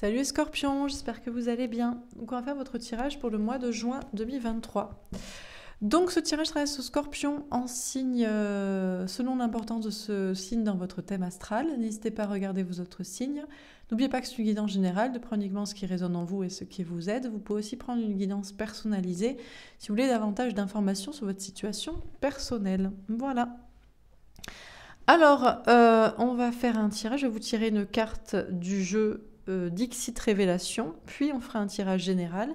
Salut Scorpion, j'espère que vous allez bien. Donc on va faire votre tirage pour le mois de juin 2023. Donc ce tirage sera au Scorpion en signe euh, selon l'importance de ce signe dans votre thème astral. N'hésitez pas à regarder vos autres signes. N'oubliez pas que c'est une guidance générale, de prendre uniquement ce qui résonne en vous et ce qui vous aide. Vous pouvez aussi prendre une guidance personnalisée si vous voulez davantage d'informations sur votre situation personnelle. Voilà. Alors, euh, on va faire un tirage. Je vais vous tirer une carte du jeu Dixite euh, Dixit Révélation, puis on fera un tirage général,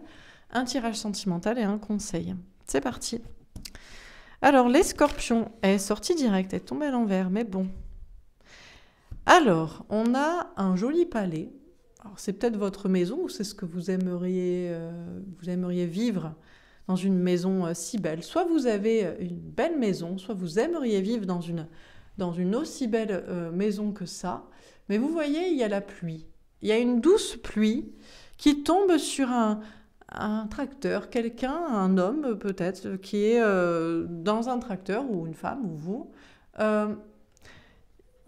un tirage sentimental et un conseil. C'est parti. Alors, les scorpions, est sortie direct, elle tombée à l'envers, mais bon. Alors, on a un joli palais. Alors, c'est peut-être votre maison ou c'est ce que vous aimeriez, euh, vous aimeriez vivre dans une maison euh, si belle. Soit vous avez une belle maison, soit vous aimeriez vivre dans une, dans une aussi belle maison que ça. Mais vous voyez, il y a la pluie. Il y a une douce pluie qui tombe sur un, tracteur, quelqu'un, un homme peut-être, qui est euh, dans un tracteur, ou une femme, ou vous. Euh,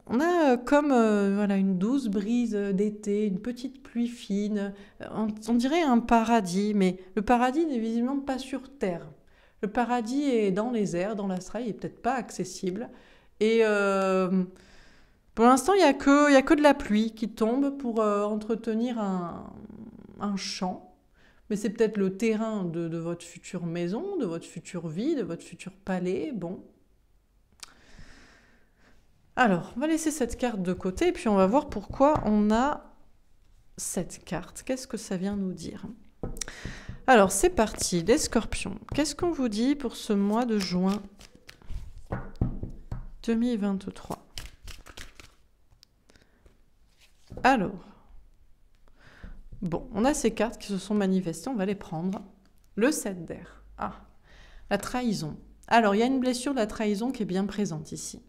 on a euh, comme voilà une douce brise d'été, une petite pluie fine. On, dirait un paradis, mais le paradis n'est visiblement pas sur terre. Le paradis est dans les airs, dans l'astral, il est peut-être pas accessible. Et pour l'instant, il n'y a, que, a que de la pluie qui tombe pour euh, entretenir un, champ. Mais c'est peut-être le terrain de, votre future maison, de votre future vie, de votre futur palais. Bon. Alors, on va laisser cette carte de côté et puis on va voir pourquoi on a cette carte. Qu'est-ce que ça vient nous dire Alors, c'est parti, les scorpions. Qu'est-ce qu'on vous dit pour ce mois de juin 2023 Alors, bon, on a ces cartes qui se sont manifestées, on va les prendre. Le 7 d'air. Ah, la trahison. Alors, il y a une blessure de la trahison qui est bien présente ici.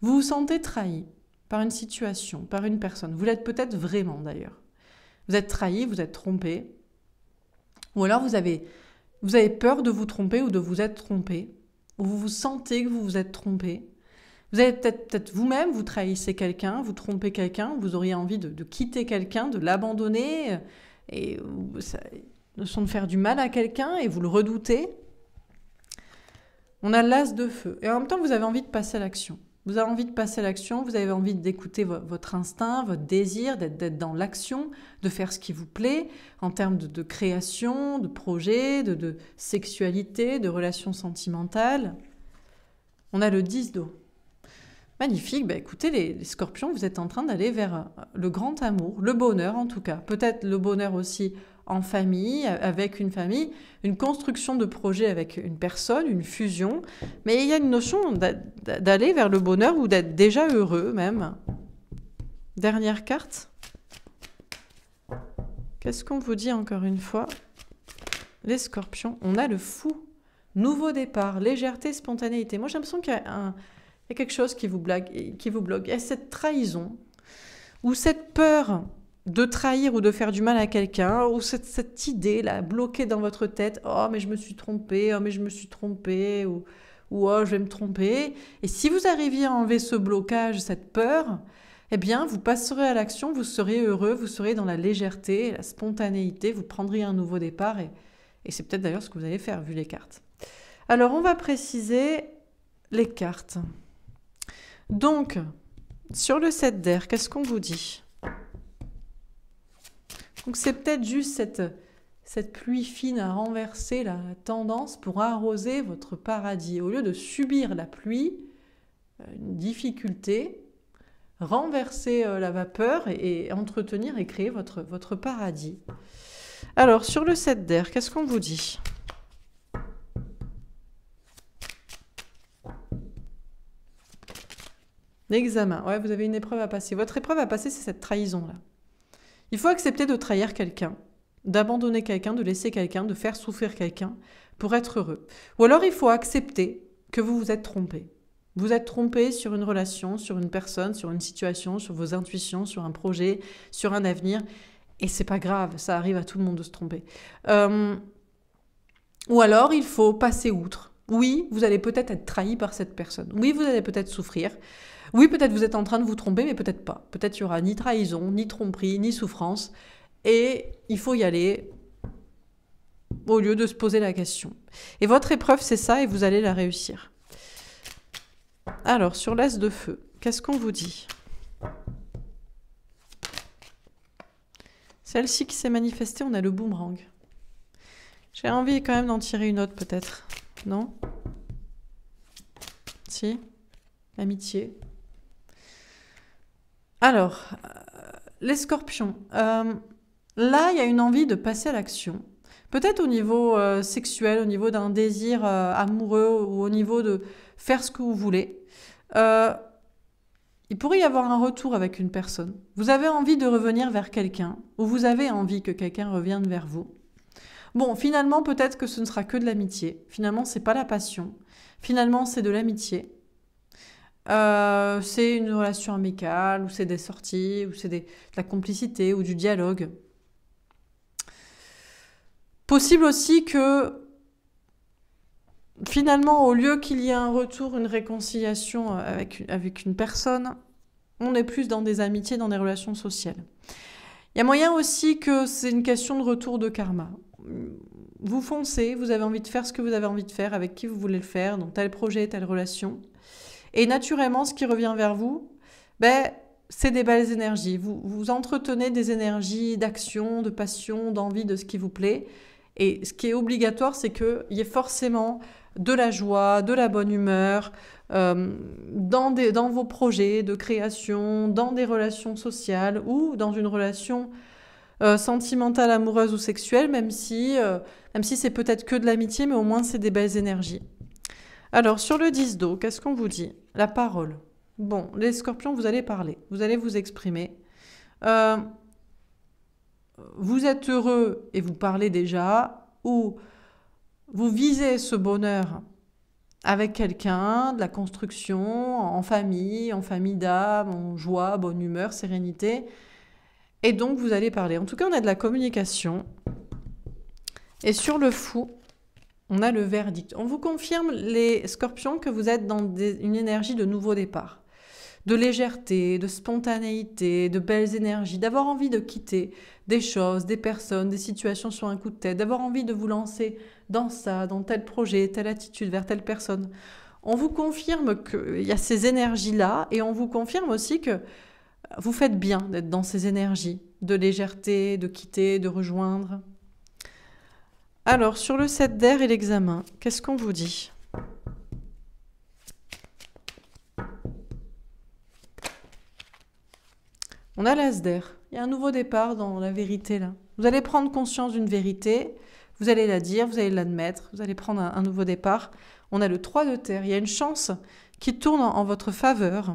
Vous vous sentez trahi par une situation, par une personne. Vous l'êtes peut-être vraiment d'ailleurs. Vous êtes trahi, vous êtes trompé. Ou alors vous avez, vous avez peur de vous tromper ou de vous être trompé. Ou vous vous sentez que vous vous êtes trompé. Vous avez peut-être peut être vous même vous trahissez quelqu'un, vous trompez quelqu'un, vous auriez envie de, quitter quelqu'un, de l'abandonner, euh, et le son de faire du mal à quelqu'un, et vous le redoutez. On a l'as de feu. Et en même temps, vous avez envie de passer à l'action. Vous avez envie de passer à l'action, vous avez envie d'écouter votre instinct, votre désir, d'être dans l'action, de faire ce qui vous plaît en termes de, création, de projet, de, de, sexualité, de relations sentimentales. On a le 10 d'eau. Magnifique, bah, écoutez les, les, scorpions, vous êtes en train d'aller vers euh, le grand amour, le bonheur en tout cas, peut-être le bonheur aussi en famille, euh, avec une famille, une construction de projet avec une personne, une fusion, mais il y a une notion d'aller vers le bonheur ou d'être déjà heureux même. Dernière carte. Qu'est-ce qu'on vous dit encore une fois Les scorpions, on a le fou. Nouveau départ, légèreté, spontanéité. Moi j'ai l'impression qu'il y a un il y a quelque chose qui vous, blague, qui vous bloque. Il y a cette trahison ou cette peur de trahir ou de faire du mal à quelqu'un, ou cette, idée là bloquée dans votre tête, oh mais je me suis trompée, oh mais je me suis trompée, ou, oh je vais me tromper. Et si vous arriviez à enlever ce blocage, cette peur, eh bien vous passerez à l'action, vous serez heureux, vous serez dans la légèreté, la spontanéité, vous prendriez un nouveau départ, et, et c'est peut-être d'ailleurs ce que vous allez faire vu les cartes. Alors on va préciser les cartes. Donc, sur le 7 d'air, qu'est-ce qu'on vous dit Donc, c'est peut-être juste cette, pluie fine à renverser la tendance pour arroser votre paradis. Au lieu de subir la pluie, euh, une difficulté, renverser euh, la vapeur et, entretenir et créer votre, votre paradis. Alors, sur le 7 d'air, qu'est-ce qu'on vous dit L'examen, ouais, vous avez une épreuve à passer. Votre épreuve à passer, c'est cette trahison-là. Il faut accepter de trahir quelqu'un, d'abandonner quelqu'un, de laisser quelqu'un, de faire souffrir quelqu'un pour être heureux. Ou alors il faut accepter que vous vous êtes trompé. Vous êtes trompé sur une relation, sur une personne, sur une situation, sur vos intuitions, sur un projet, sur un avenir. Et c'est pas grave, ça arrive à tout le monde de se tromper. Euh, ou alors il faut passer outre oui, vous allez peut-être être trahi par cette personne. Oui, vous allez peut-être souffrir. Oui, peut-être vous êtes en train de vous tromper, mais peut-être pas. Peut-être il n'y aura ni trahison, ni tromperie, ni souffrance. Et il faut y aller au lieu de se poser la question. Et votre épreuve, c'est ça, et vous allez la réussir. Alors, sur l'as de feu, qu'est-ce qu'on vous dit Celle-ci qui s'est manifestée, on a le boomerang. J'ai envie quand même d'en tirer une autre peut-être. Non Si Amitié. Alors, euh, les scorpions. Euh, là, il y a une envie de passer à l'action. Peut-être au niveau euh, sexuel, au niveau d'un désir amoureux ou au niveau de faire ce que vous voulez. il pourrait y avoir un retour avec une personne. Vous avez envie de revenir vers quelqu'un ou vous avez envie que quelqu'un revienne vers vous. Bon, finalement, peut-être que ce ne sera que de l'amitié. Finalement, ce n'est pas la passion. Finalement, c'est de l'amitié. Euh, c'est une relation amicale, ou c'est des sorties, ou c'est de la complicité, ou du dialogue. Possible aussi que finalement, au lieu qu'il y ait un retour, une réconciliation avec, avec une personne, on est plus dans des amitiés, dans des relations sociales. Il y a moyen aussi que c'est une question de retour de karma vous foncez, vous avez envie de faire ce que vous avez envie de faire, avec qui vous voulez le faire, dans tel projet, telle relation. Et naturellement, ce qui revient vers vous, ben, c'est des belles énergies. Vous, vous entretenez des énergies d'action, de passion, d'envie, de ce qui vous plaît. Et ce qui est obligatoire, c'est qu'il y ait forcément de la joie, de la bonne humeur, euh, dans, des, dans vos projets de création, dans des relations sociales ou dans une relation euh, sentimentale, amoureuse ou sexuelle, même si, euh, si c'est peut-être que de l'amitié, mais au moins c'est des belles énergies. Alors, sur le 10 d'eau, qu'est-ce qu'on vous dit La parole. Bon, les scorpions, vous allez parler, vous allez vous exprimer. Euh, vous êtes heureux et vous parlez déjà, ou vous visez ce bonheur avec quelqu'un, de la construction, en famille, en famille d'âme, en joie, bonne humeur, sérénité. Et donc, vous allez parler. En tout cas, on a de la communication. Et sur le fou, on a le verdict. On vous confirme, les scorpions, que vous êtes dans une énergie de nouveau départ, de légèreté, de spontanéité, de belles énergies, d'avoir envie de quitter des choses, des personnes, des situations sur un coup de tête, d'avoir envie de vous lancer dans ça, dans tel projet, telle attitude, vers telle personne. On vous confirme qu'il y a ces énergies-là et on vous confirme aussi que vous faites bien d'être dans ces énergies de légèreté, de quitter, de rejoindre. Alors, sur le 7 d'air et l'examen, qu'est-ce qu'on vous dit On a l'as d'air. Il y a un nouveau départ dans la vérité là. Vous allez prendre conscience d'une vérité, vous allez la dire, vous allez l'admettre, vous allez prendre un, nouveau départ. On a le 3 de terre. Il y a une chance qui tourne en, votre faveur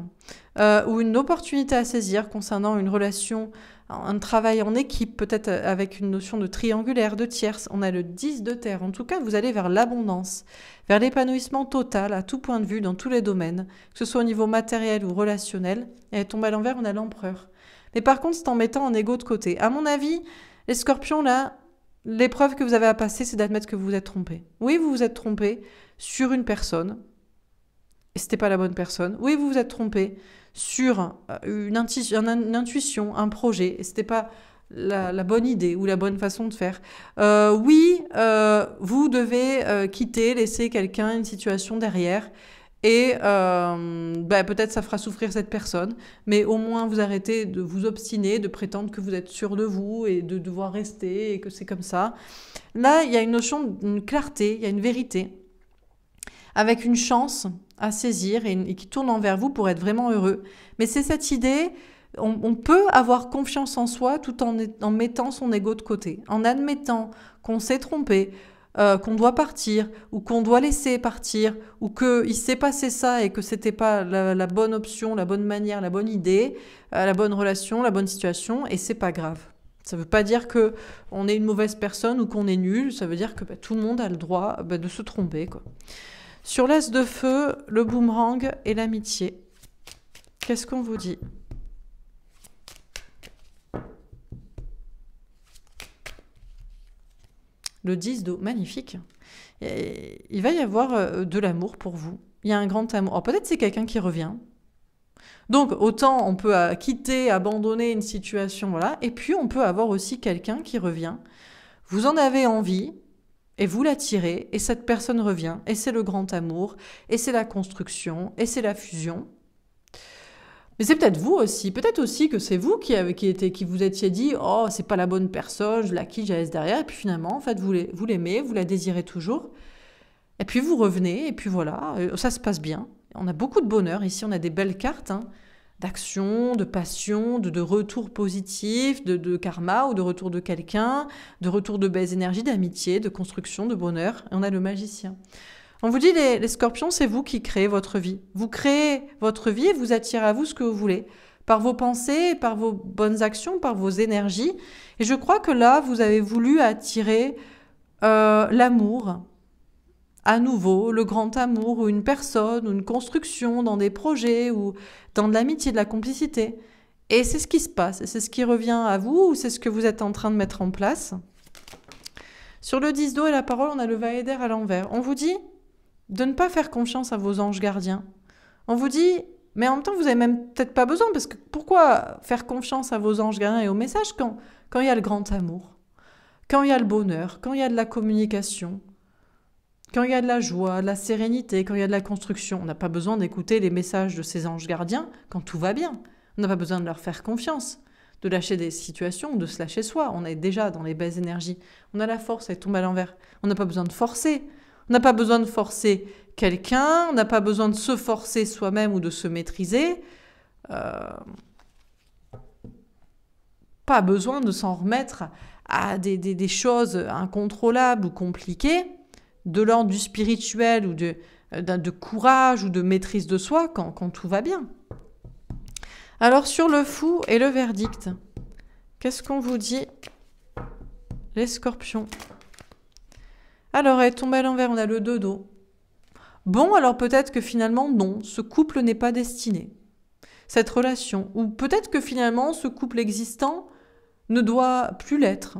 euh, ou une opportunité à saisir concernant une relation, un travail en équipe, peut-être avec une notion de triangulaire, de tierce. On a le 10 de terre. En tout cas, vous allez vers l'abondance, vers l'épanouissement total à tout point de vue dans tous les domaines, que ce soit au niveau matériel ou relationnel. Et elle tombe à l'envers, on a l'empereur. Mais par contre, c'est en mettant un ego de côté. À mon avis, les scorpions, là, l'épreuve que vous avez à passer, c'est d'admettre que vous vous êtes trompé. Oui, vous vous êtes trompé sur une personne, et c'était pas la bonne personne. Oui, vous vous êtes trompé sur euh, une, intuition, un projet, et c'était pas la, bonne idée ou la bonne façon de faire. Euh, oui, euh, vous devez quitter, laisser quelqu'un, une situation derrière. Et bah, peut-être ça fera souffrir cette personne, mais au moins vous arrêtez de vous obstiner, de prétendre que vous êtes sûr de vous et de devoir rester et que c'est comme ça. Là, il y a une notion, d'une clarté, il y a une vérité avec une chance à saisir et, qui tourne envers vous pour être vraiment heureux. Mais c'est cette idée, on, peut avoir confiance en soi tout en, en mettant son ego de côté, en admettant qu'on s'est trompé, euh, qu'on doit partir ou qu'on doit laisser partir ou qu'il s'est passé ça et que c'était pas la, bonne option, la bonne manière, la bonne idée, euh, la bonne relation, la bonne situation et c'est pas grave. Ça veut pas dire que on est une mauvaise personne ou qu'on est nul, ça veut dire que bah, tout le monde a le droit bah, de se tromper quoi. Sur l'as de feu, le boomerang et l'amitié. Qu'est-ce qu'on vous dit Le 10 d'eau, magnifique. Et il va y avoir euh, de l'amour pour vous. Il y a un grand amour. peut-être c'est quelqu'un qui revient. Donc autant on peut euh, quitter, abandonner une situation, voilà. Et puis on peut avoir aussi quelqu'un qui revient. Vous en avez envie, et vous l'attirez, et cette personne revient, et c'est le grand amour, et c'est la construction, et c'est la fusion. Mais c'est peut-être vous aussi, peut-être aussi que c'est vous qui, avez, qui, était, qui vous étiez dit « Oh, c'est pas la bonne personne, je la quitte, je derrière », et puis finalement, en fait, vous l'aimez, vous, la désirez toujours, et puis vous revenez, et puis voilà, euh, ça se passe bien. On a beaucoup de bonheur ici, on a des belles cartes, hein d'action, de passion, de, de retour positif, de, karma ou de retour de quelqu'un, de retour de belles énergies, d'amitié, de construction, de bonheur. Et on a le magicien. On vous dit, les, scorpions, c'est vous qui créez votre vie. Vous créez votre vie et vous attirez à vous ce que vous voulez, par vos pensées, par vos bonnes actions, par vos énergies. Et je crois que là, vous avez voulu attirer euh, l'amour, à nouveau le grand amour ou une personne ou une construction dans des projets ou dans de l'amitié, de la complicité. Et c'est ce qui se passe, c'est ce qui revient à vous ou c'est ce que vous êtes en train de mettre en place. Sur le 10 d'eau et la parole, on a le vaéder à l'envers. On vous dit de ne pas faire confiance à vos anges gardiens. On vous dit, mais en même temps, vous n'avez même peut-être pas besoin, parce que pourquoi faire confiance à vos anges gardiens et aux messages quand, quand il y a le grand amour, quand il y a le bonheur, quand il y a de la communication, quand il y a de la joie, de la sérénité, quand il y a de la construction, on n'a pas besoin d'écouter les messages de ces anges gardiens quand tout va bien. On n'a pas besoin de leur faire confiance, de lâcher des situations, de se lâcher soi. On est déjà dans les belles énergies. On a la force, elle tombe à l'envers. On n'a pas besoin de forcer. On n'a pas besoin de forcer quelqu'un. On n'a pas besoin de se forcer soi-même ou de se maîtriser. Euh, pas besoin de s'en remettre à des choses incontrôlables ou compliquées de l'ordre du spirituel ou euh, de, courage ou de maîtrise de soi quand, quand tout va bien. Alors sur le fou et le verdict, qu'est-ce qu'on vous dit Les scorpions. Alors elle tombe à l'envers, on a le dodo. Bon, alors peut-être que finalement non, ce couple n'est pas destiné. Cette relation. Ou peut-être que finalement ce couple existant ne doit plus l'être.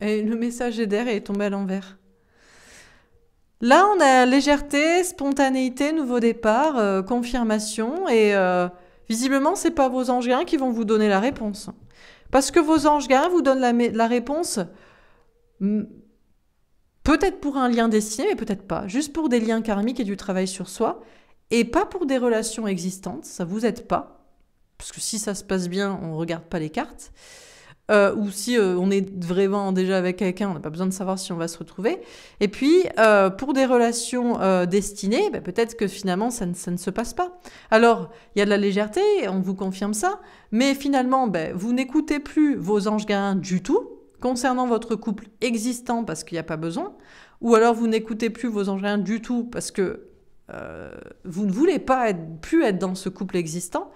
Et le message d'air est tombé à l'envers. Là, on a légèreté, spontanéité, nouveau départ, euh, confirmation, et euh, visiblement, c'est pas vos anges gains qui vont vous donner la réponse. Parce que vos anges gains vous donnent la, réponse peut-être pour un lien destiné, mais peut-être pas, juste pour des liens karmiques et du travail sur soi, et pas pour des relations existantes, ça vous aide pas, parce que si ça se passe bien, on ne regarde pas les cartes. Euh, ou si euh, on est vraiment déjà avec quelqu'un, on n'a pas besoin de savoir si on va se retrouver. Et puis, euh, pour des relations destinées, bah, peut-être que finalement, ça ne, se passe pas. Alors, il y a de la légèreté, on vous confirme ça, mais finalement, bah, vous n'écoutez plus vos anges gains du tout concernant votre couple existant parce qu'il n'y a pas besoin, ou alors vous n'écoutez plus vos anges gains du tout parce que vous ne voulez pas être, plus être dans ce couple existant.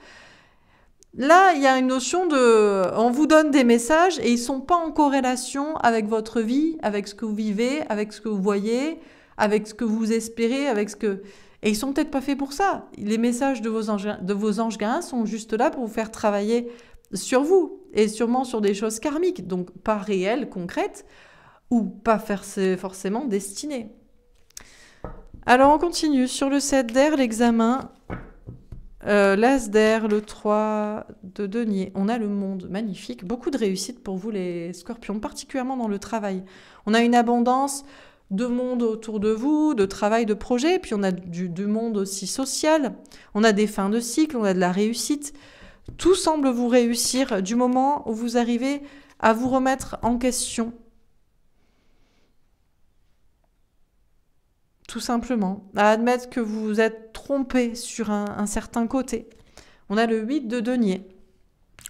Là, il y a une notion de... On vous donne des messages et ils ne sont pas en corrélation avec votre vie, avec ce que vous vivez, avec ce que vous voyez, avec ce que vous espérez, avec ce que... Et ils sont peut-être pas faits pour ça. Les messages de vos, anges, de vos anges sont juste là pour vous faire travailler sur vous et sûrement sur des choses karmiques, donc pas réelles, concrètes, ou pas forcément destinées. Alors on continue. Sur le 7 d'air, l'examen euh, d'air, le 3 de Denier. On a le monde, magnifique. Beaucoup de réussite pour vous, les scorpions, particulièrement dans le travail. On a une abondance de monde autour de vous, de travail, de projet, puis on a du, du monde aussi social. On a des fins de cycle, on a de la réussite. Tout semble vous réussir du moment où vous arrivez à vous remettre en question tout simplement, à admettre que vous vous êtes trompé sur un, certain côté. On a le 8 de denier.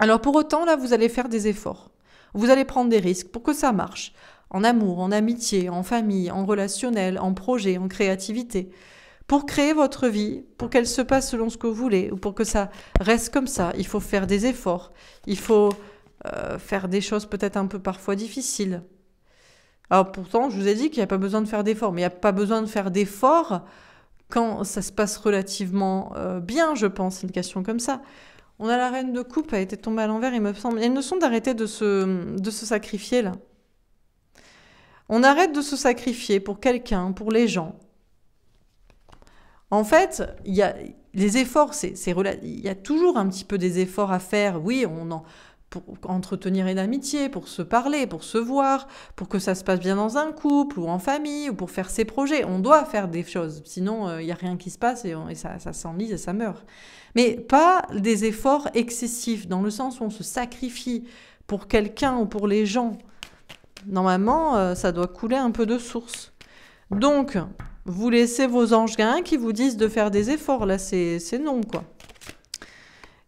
Alors pour autant, là, vous allez faire des efforts. Vous allez prendre des risques pour que ça marche. En amour, en amitié, en famille, en relationnel, en projet, en créativité. Pour créer votre vie, pour qu'elle se passe selon ce que vous voulez, ou pour que ça reste comme ça, il faut faire des efforts. Il faut euh, faire des choses peut-être un peu parfois difficiles. Alors pourtant, je vous ai dit qu'il n'y a pas besoin de faire d'efforts, mais il n'y a pas besoin de faire d'efforts quand ça se passe relativement euh, bien, je pense, une question comme ça. On a la reine de coupe, a été tombée à l'envers, il me semble. Il y a une notion d'arrêter de se, sacrifier, là. On arrête de se sacrifier pour quelqu'un, pour les gens. En fait, il y a les efforts, c'est il y a toujours un petit peu des efforts à faire. Oui, on en, pour entretenir une amitié, pour se parler, pour se voir, pour que ça se passe bien dans un couple ou en famille, ou pour faire ses projets. On doit faire des choses, sinon euh, il n'y a rien qui se passe et, ça, s'enlise et ça meurt. Mais pas des efforts excessifs, dans le sens où on se sacrifie pour quelqu'un ou pour les gens. Normalement, euh, ça doit couler un peu de source. Donc, vous laissez vos anges qui vous disent de faire des efforts. Là, c'est non, quoi.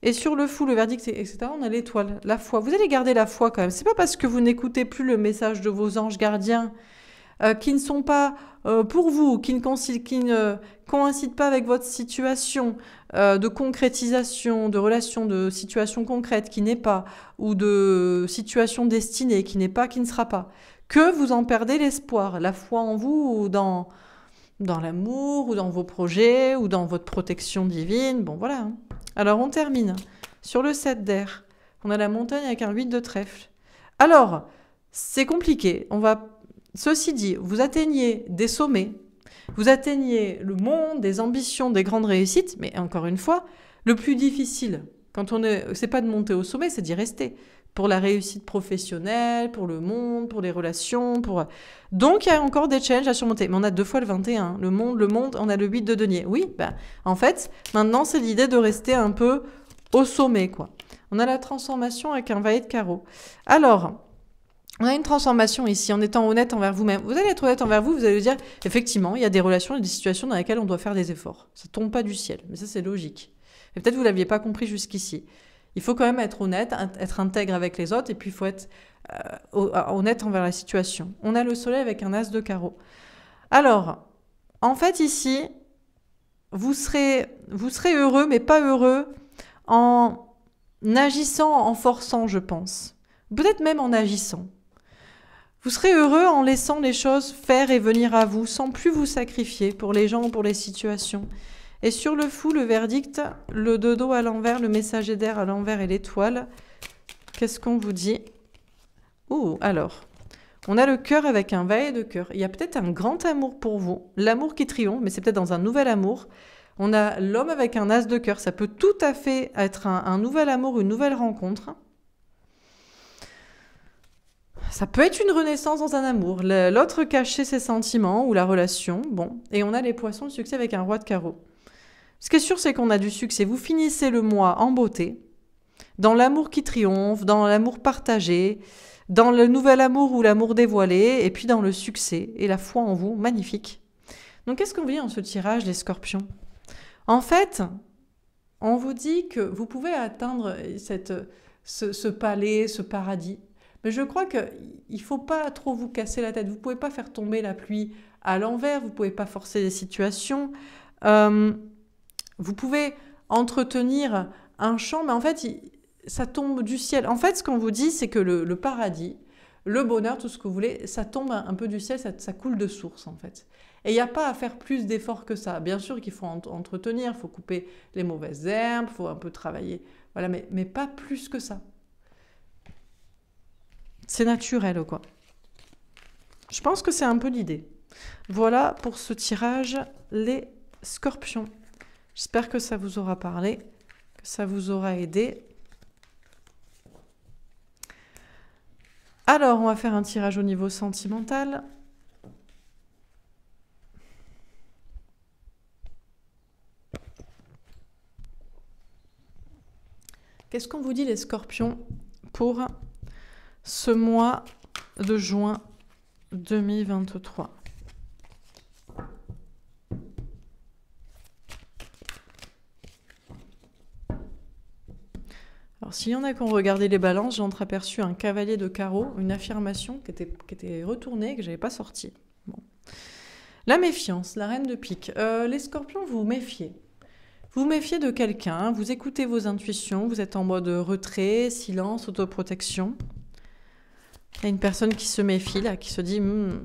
Et sur le fou, le verdict, etc., on a l'étoile, la foi. Vous allez garder la foi quand même. C'est pas parce que vous n'écoutez plus le message de vos anges gardiens euh, qui ne sont pas euh, pour vous, qui ne, qui ne, coïncident pas avec votre situation euh, de concrétisation, de relation, de situation concrète qui n'est pas, ou de situation destinée qui n'est pas, qui ne sera pas, que vous en perdez l'espoir, la foi en vous ou dans, dans l'amour, ou dans vos projets, ou dans votre protection divine. Bon, voilà. Hein. Alors on termine sur le 7 d'air. On a la montagne avec un 8 de trèfle. Alors, c'est compliqué. On va... Ceci dit, vous atteignez des sommets, vous atteignez le monde, des ambitions, des grandes réussites, mais encore une fois, le plus difficile, quand on est, c'est pas de monter au sommet, c'est d'y rester pour la réussite professionnelle, pour le monde, pour les relations, pour... Donc, il y a encore des challenges à surmonter. Mais on a deux fois le 21. Le monde, le monde, on a le 8 de denier. Oui, bah, en fait, maintenant, c'est l'idée de rester un peu au sommet, quoi. On a la transformation avec un valet de carreau. Alors, on a une transformation ici en étant honnête envers vous-même. Vous allez être honnête envers vous, vous allez vous dire, effectivement, il y a des relations et des situations dans lesquelles on doit faire des efforts. Ça tombe pas du ciel, mais ça, c'est logique. Et peut-être vous l'aviez pas compris jusqu'ici. Il faut quand même être honnête, être intègre avec les autres, et puis il faut être euh, euh, honnête envers la situation. On a le soleil avec un as de carreau. Alors, en fait, ici, vous serez, vous serez heureux, mais pas heureux, en agissant, en forçant, je pense. Peut-être même en agissant. Vous serez heureux en laissant les choses faire et venir à vous, sans plus vous sacrifier pour les gens, ou pour les situations. Et sur le fou, le verdict, le dodo à l'envers, le messager d'air à l'envers et l'étoile. Qu'est-ce qu'on vous dit Ouh, alors, on a le cœur avec un valet de cœur. Il y a peut-être un grand amour pour vous, l'amour qui triomphe, mais c'est peut-être dans un nouvel amour. On a l'homme avec un as de cœur. Ça peut tout à fait être un, un nouvel amour, une nouvelle rencontre. Ça peut être une renaissance dans un amour. L'autre cacher ses sentiments ou la relation. Bon. Et on a les poissons de succès avec un roi de carreau. Ce qui est sûr, c'est qu'on a du succès. Vous finissez le mois en beauté, dans l'amour qui triomphe, dans l'amour partagé, dans le nouvel amour ou l'amour dévoilé, et puis dans le succès et la foi en vous, magnifique. Donc qu'est-ce qu'on vit en ce tirage les scorpions En fait, on vous dit que vous pouvez atteindre cette, ce, palais, ce paradis. Mais je crois qu'il ne faut pas trop vous casser la tête. Vous ne pouvez pas faire tomber la pluie à l'envers, vous ne pouvez pas forcer les situations. Euh, vous pouvez entretenir un champ, mais en fait, ça tombe du ciel. En fait, ce qu'on vous dit, c'est que le, paradis, le bonheur, tout ce que vous voulez, ça tombe un, peu du ciel, ça, ça, coule de source, en fait. Et il n'y a pas à faire plus d'efforts que ça. Bien sûr qu'il faut entretenir, il faut couper les mauvaises herbes, il faut un peu travailler, voilà, mais, mais pas plus que ça. C'est naturel, quoi. Je pense que c'est un peu l'idée. Voilà pour ce tirage, les scorpions. J'espère que ça vous aura parlé, que ça vous aura aidé. Alors, on va faire un tirage au niveau sentimental. Qu'est-ce qu'on vous dit les scorpions pour ce mois de juin 2023 Alors s'il y en a qui ont regardé les balances, j'ai entreaperçu un cavalier de carreau, une affirmation qui était, retournée que que j'avais pas sortie. La méfiance, la reine de pique. Euh, les scorpions, vous méfiez. Vous méfiez de quelqu'un, hein, vous écoutez vos intuitions, vous êtes en mode retrait, silence, autoprotection. Il y a une personne qui se méfie là, qui se dit hmm,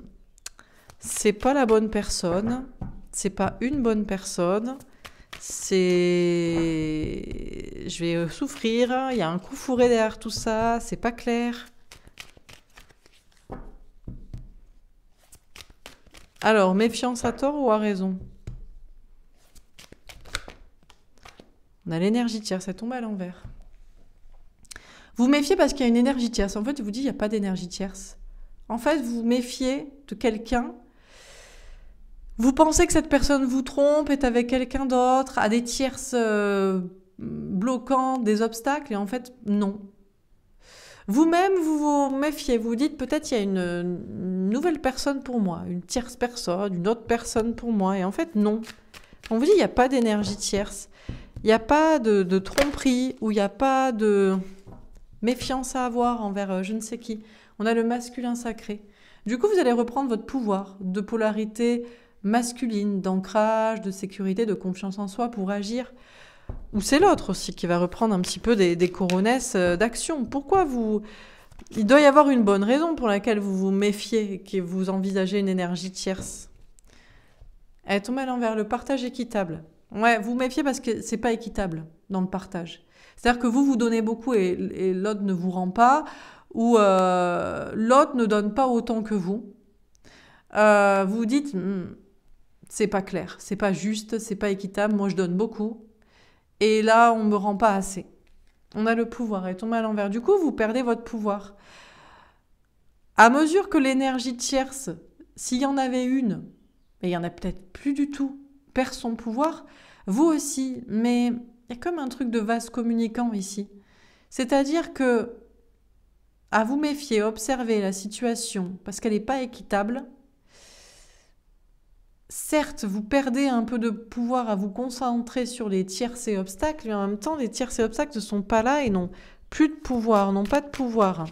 c'est pas la bonne personne, c'est pas une bonne personne, c'est. Je vais euh, souffrir, hein. il y a un coup fourré derrière tout ça, c'est pas clair. Alors, méfiance à tort ou à raison On a l'énergie tierce, ça tombe à l'envers. Vous, méfiez parce qu'il y a une énergie tierce. En fait, je vous dis, il n'y a pas d'énergie tierce. En fait, vous vous méfiez de quelqu'un vous pensez que cette personne vous trompe, est avec quelqu'un d'autre, a des tierces euh, bloquant, des obstacles, et en fait, non. Vous-même, vous vous méfiez, vous dites peut-être il y a une, nouvelle personne pour moi, une tierce personne, une autre personne pour moi, et en fait, non. On vous dit il n'y a pas d'énergie tierce, il n'y a pas de, de tromperie, ou il n'y a pas de méfiance à avoir envers euh, je ne sais qui. On a le masculin sacré. Du coup, vous allez reprendre votre pouvoir de polarité masculine, d'ancrage, de sécurité, de confiance en soi pour agir Ou c'est l'autre aussi qui va reprendre un petit peu des, des euh, d'action Pourquoi vous... Il doit y avoir une bonne raison pour laquelle vous vous méfiez et que vous envisagez une énergie tierce. Elle tombe à l'envers, le partage équitable. Ouais, vous méfiez parce que c'est pas équitable dans le partage. C'est-à-dire que vous vous donnez beaucoup et, l'autre ne vous rend pas, ou euh, l'autre ne donne pas autant que vous. Euh, vous dites, hmm, c'est pas clair, c'est pas juste, c'est pas équitable, moi je donne beaucoup, et là on me rend pas assez. On a le pouvoir et tombe à l'envers. Du coup, vous perdez votre pouvoir. À mesure que l'énergie tierce, s'il y en avait une, mais il y en a peut-être plus du tout, perd son pouvoir, vous aussi, mais il y a comme un truc de vase communicant ici. C'est-à-dire que à vous méfier, observer la situation, parce qu'elle n'est pas équitable, certes, vous perdez un peu de pouvoir à vous concentrer sur les tierces et obstacles, mais en même temps, les tierces et obstacles ne sont pas là et n'ont plus de pouvoir, n'ont pas de pouvoir.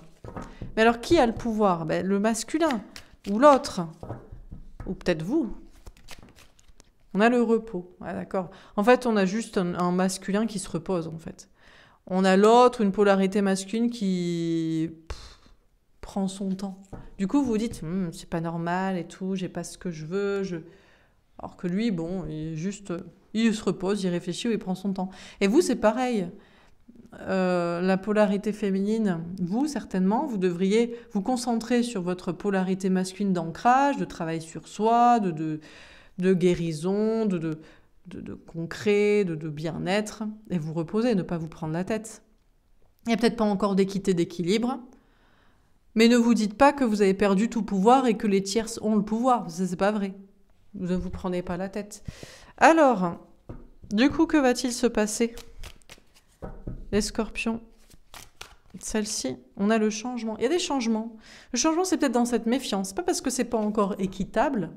Mais alors, qui a le pouvoir ben, Le masculin ou l'autre Ou peut-être vous On a le repos, d'accord. En fait, on a juste un, masculin qui se repose, en fait. On a l'autre, une polarité masculine qui prend son temps. Du coup, vous dites, hum, c'est pas normal et tout, j'ai pas ce que je veux, je, alors que lui, bon, il juste, il se repose, il réfléchit, il prend son temps. Et vous, c'est pareil. Euh, la polarité féminine, vous certainement, vous devriez vous concentrer sur votre polarité masculine d'ancrage, de travail sur soi, de, de, de guérison, de, de, de, concret, de, de bien-être, et vous reposer, ne pas vous prendre la tête. Il n'y a peut-être pas encore d'équité, d'équilibre, mais ne vous dites pas que vous avez perdu tout pouvoir et que les tierces ont le pouvoir, ce n'est pas vrai. Ne vous prenez pas la tête. Alors, du coup, que va-t-il se passer Les scorpions. Celle-ci, on a le changement. Il y a des changements. Le changement, c'est peut-être dans cette méfiance. Pas parce que c'est pas encore équitable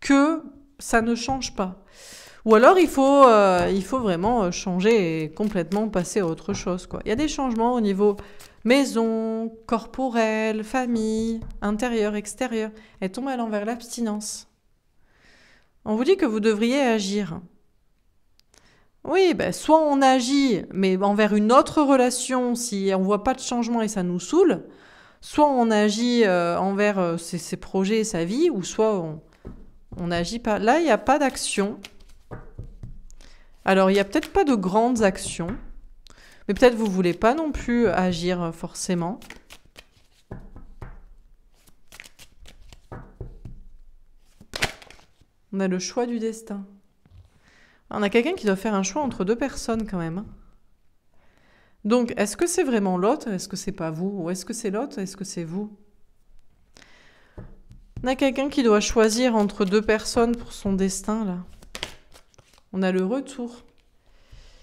que ça ne change pas. Ou alors il faut, euh, il faut vraiment euh, changer et complètement passer à autre chose. Quoi. Il y a des changements au niveau maison, corporel, famille, intérieur, extérieur. Elle tombe à l'envers l'abstinence. On vous dit que vous devriez agir. Oui, ben, soit on agit, mais envers une autre relation, si on ne voit pas de changement et ça nous saoule, soit on agit euh, envers euh, ses, projets et sa vie, ou soit on n'agit pas. Là, il n'y a pas d'action. Alors, il n'y a peut-être pas de grandes actions, mais peut-être vous ne voulez pas non plus agir euh, forcément. On a le choix du destin. On a quelqu'un qui doit faire un choix entre deux personnes quand même. Hein. Donc, est-ce que c'est vraiment l'autre Est-ce que c'est pas vous Ou est-ce que c'est l'autre Est-ce que c'est vous On a quelqu'un qui doit choisir entre deux personnes pour son destin, là. On a le retour.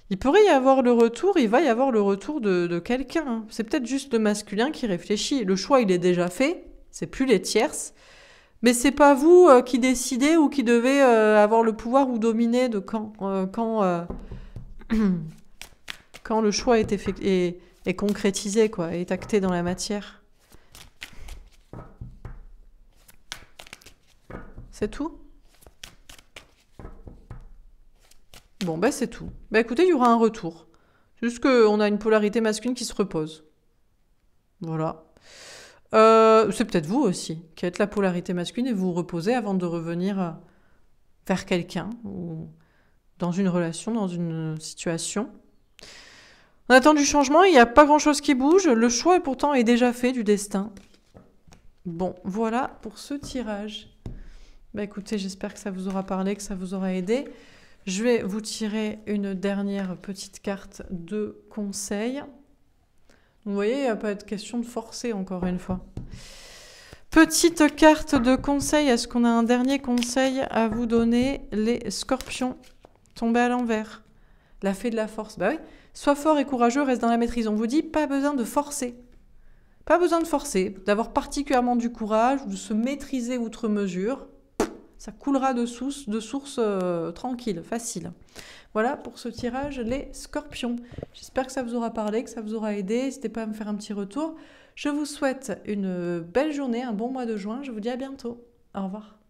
Il pourrait y avoir le retour, il va y avoir le retour de, quelqu'un. Hein. C'est peut-être juste le masculin qui réfléchit. Le choix, il est déjà fait. C'est plus les tierces. Mais c'est pas vous euh, qui décidez ou qui devez euh, avoir le pouvoir ou dominer de quand, euh, quand, quand le choix est, concrétisé, quoi, est acté dans la matière. C'est tout Bon, ben c'est tout. Bah écoutez, il y aura un retour. Juste qu'on a une polarité masculine qui se repose. Voilà. Euh, c'est peut-être vous aussi qui êtes la polarité masculine et vous, reposez avant de revenir euh, vers quelqu'un ou dans une relation, dans une situation. On attend du changement, il n'y a pas grand-chose qui bouge, le choix est pourtant est déjà fait du destin. Bon, voilà pour ce tirage. Bah, écoutez, j'espère que ça vous aura parlé, que ça vous aura aidé. Je vais vous tirer une dernière petite carte de conseil. Vous voyez, il n'y a pas de question de forcer encore une fois. Petite carte de conseil. Est-ce qu'on a un dernier conseil à vous donner Les scorpions Tombez à l'envers. La fée de la force. Bah oui. Sois fort et courageux, reste dans la maîtrise. On vous dit pas besoin de forcer. Pas besoin de forcer, d'avoir particulièrement du courage, de se maîtriser outre mesure. Ça coulera de source, de source euh, tranquille, facile. Voilà pour ce tirage, les scorpions. J'espère que ça vous aura parlé, que ça vous aura aidé. N'hésitez pas à me faire un petit retour. Je vous souhaite une belle journée, un bon mois de juin. Je vous dis à bientôt. Au revoir.